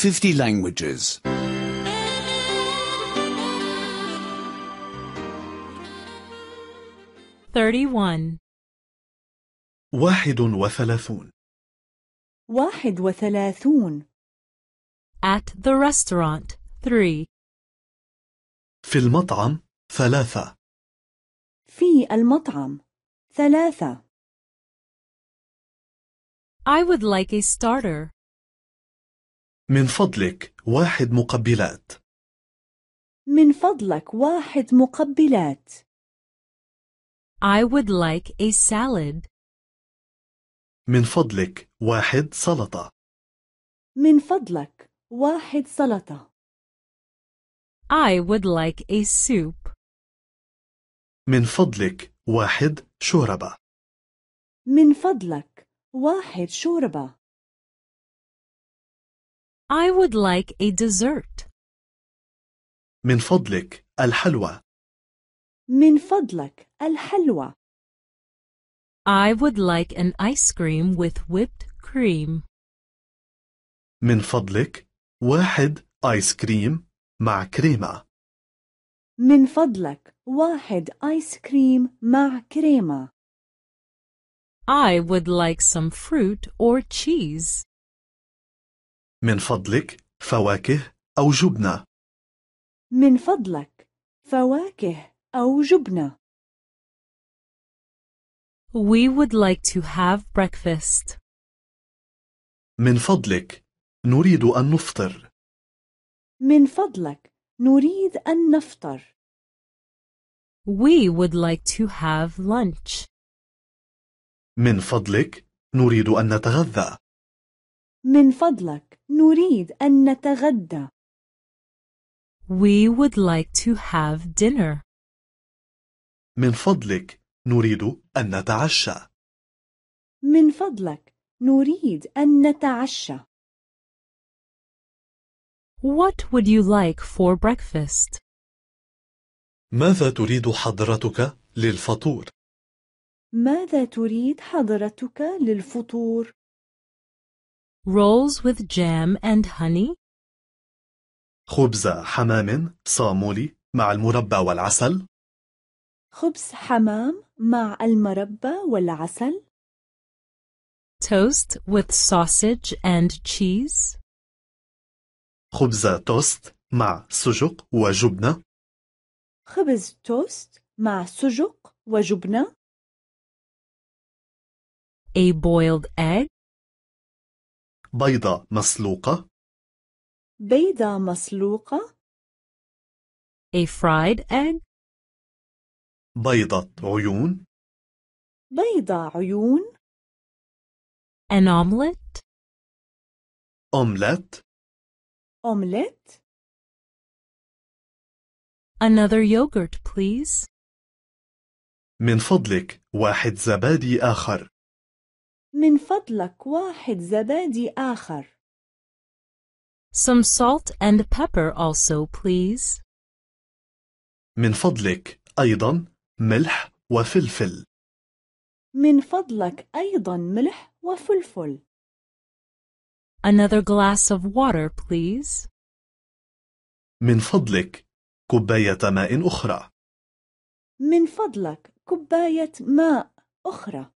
50 languages. Thirty-one. واحد وثلاثون. واحد وثلاثون. At the restaurant, three. في المطعم, ثلاثة. في المطعم, ثلاثة. I would like a starter, من فضلك واحد مقبلات من فضلك واحد مقبلات I would like a salad من فضلك واحد سلطة من فضلك واحد سلطة I would like a soup من فضلك واحد شوربة من فضلك واحد شوربة I would like a dessert. من فضلك الحلوى. من فضلك الحلوى. I would like an ice cream with whipped cream. من فضلك واحد ice cream مع كريمة. من فضلك واحد ice cream مع كريمة. I would like some fruit or cheese. من فضلك فواكه أو جبنة من فضلك فواكه أو جبنة We would like to have breakfast. من فضلك نريد أن نفطر. من فضلك نريد أن نفطر. We would like to have lunch. من فضلك نريد أن نتغذى. من فضلك نريد أن نتغدى. We would like to have dinner. من فضلك نريد أن نتعشى. من فضلك نريد أن نتعشى. What would you like for breakfast? ماذا تريد حضرتك للفطور؟ ماذا تريد حضرتك للفطور؟ rolls with jam and honey خبز حمام صامولي مع المربى والعسل خبز حمام مع المربى والعسل toast with sausage and cheese خبز توست مع سجق وجبنة خبز توست مع سجق وجبنة A boiled egg بيضة مسلوقة بيضة مسلوقة A fried egg بيضة عيون بيضة عيون An omelette أوملت أوملت Another yogurt please من فضلك واحد زبادي آخر من فضلك واحد زبادي آخر. Some salt and pepper also, please. من فضلك أيضا ملح وفلفل. من فضلك أيضا ملح وفلفل. Another glass of water, please. من فضلك كوباية ماء أخرى. من فضلك كوباية ماء أخرى.